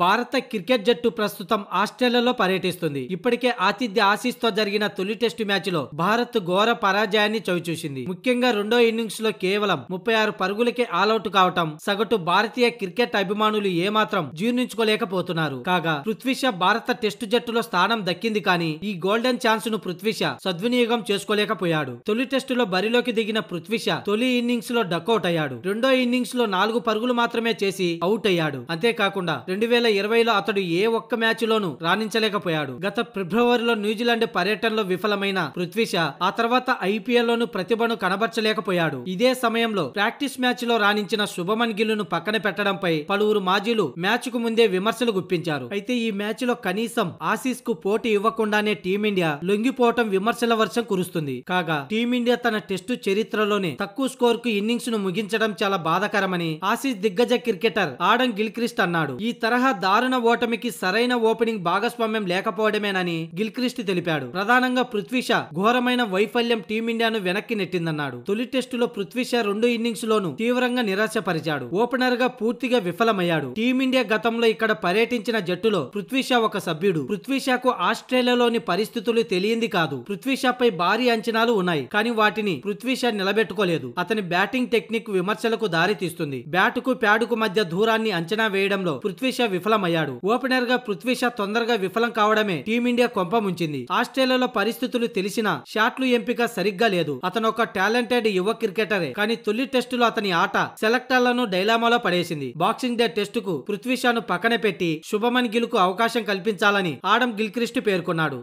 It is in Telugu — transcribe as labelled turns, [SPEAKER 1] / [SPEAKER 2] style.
[SPEAKER 1] భారత క్రికెట్ జట్టు ప్రస్తుతం ఆస్ట్రేలియాలో పర్యటిస్తుంది ఇప్పటికే ఆతిథ్య ఆశీస్తో జరిగిన తొలి టెస్టు మ్యాచ్లో భారత్ ఘోర పరాజయాన్ని చవిచూసింది ముఖ్యంగా రెండో ఇన్నింగ్స్ లో కేవలం ముప్పై ఆరు పరుగులకే ఆల్అౌట్ కావటం సగటు భారతీయ క్రికెట్ అభిమానులు ఏమాత్రం జీర్ణించుకోలేకపోతున్నారు కాగా పృథ్వీష భారత టెస్టు జట్టులో స్థానం దక్కింది కానీ ఈ గోల్డెన్ ఛాన్స్ ను పృథ్వీష సద్వినియోగం చేసుకోలేకపోయాడు తొలి టెస్టులో బరిలోకి దిగిన పృథ్వీష తొలి ఇన్నింగ్స్ లో డకౌట్ అయ్యాడు రెండో ఇన్నింగ్స్ లో నాలుగు పరుగులు మాత్రమే చేసి అవుట్ అయ్యాడు అంతేకాకుండా రెండు వేల ఇరవైలో అతడు ఏ ఒక్క మ్యాచ్లోనూ రాణించలేకపోయాడు గత ఫిబ్రవరిలో న్యూజిలాండ్ పర్యటనలో విఫలమైన పృథ్వీష ఆ తర్వాత ఐపీఎల్ లోను ప్రతిభను కనబర్చలేకపోయాడు ఇదే సమయంలో ప్రాక్టీస్ మ్యాచ్ లో రాణించిన శుభమన్ గిల్లును పక్కన పెట్టడంపై పలువురు మాజీలు మ్యాచ్ కు ముందే విమర్శలు గుప్పించారు అయితే ఈ మ్యాచ్ లో కనీసం ఆసీస్ కు పోటీ ఇవ్వకుండానే టీమిండియా లొంగిపోవటం విమర్శల వర్షం కురుస్తుంది కాగా టీమిండియా తన టెస్టు చరిత్రలోనే తక్కువ స్కోర్ కు ఇన్నింగ్స్ ను ముగించడం చాలా బాధకరమని ఆసీస్ దిగ్గజ క్రికెటర్ ఆడం గిల్క్రిస్ట్ అన్నాడు ఈ తరహా మినహా దారుణ ఓటమికి సరైన ఓపెనింగ్ భాగస్వామ్యం లేకపోవడమేనని గిల్క్రిస్ట్ తెలిపాడు ప్రధానంగా పృథ్వీషా ఘోరమైన వైఫల్యం టీమిండియాను వెనక్కి నెట్టిందన్నాడు తొలి టెస్టులో పృథ్వీషా రెండు ఇన్నింగ్స్ లోనూ తీవ్రంగా నిరాశపరిచాడు ఓపెనర్ గా పూర్తిగా విఫలమయ్యాడు టీమిండియా గతంలో ఇక్కడ పర్యటించిన జట్టులో పృథ్వీషా ఒక సభ్యుడు పృథ్వీషాకు ఆస్ట్రేలియాలోని పరిస్థితులు తెలియంది కాదు పృథ్వీషాపై భారీ అంచనాలు ఉన్నాయి కానీ వాటిని పృథ్వీషా నిలబెట్టుకోలేదు అతని బ్యాటింగ్ టెక్నిక్ విమర్శలకు దారితీస్తుంది బ్యాటుకు ప్యాడుకు మధ్య దూరాన్ని అంచనా వేయడంలో పృథ్వీషా విఫలమయ్యాడు ఓపెనర్ గా పృథ్వీషా తొందరగా విఫలం కావడమే టీమిండియా కొంపముంచింది ఆస్ట్రేలియాలో పరిస్థితులు తెలిసినా షాట్లు ఎంపిక సరిగ్గా లేదు అతను ఒక టాలెంటెడ్ యువ క్రికెటరే కానీ తొలి టెస్టులో అతని ఆట సెలెక్టర్లను డైలామాలో పడేసింది బాక్సింగ్ డే టెస్టుకు పృథ్వీషాను పక్కన పెట్టి శుభమన్ గిల్కు అవకాశం కల్పించాలని ఆడం గిల్క్రిస్ట్ పేర్కొన్నాడు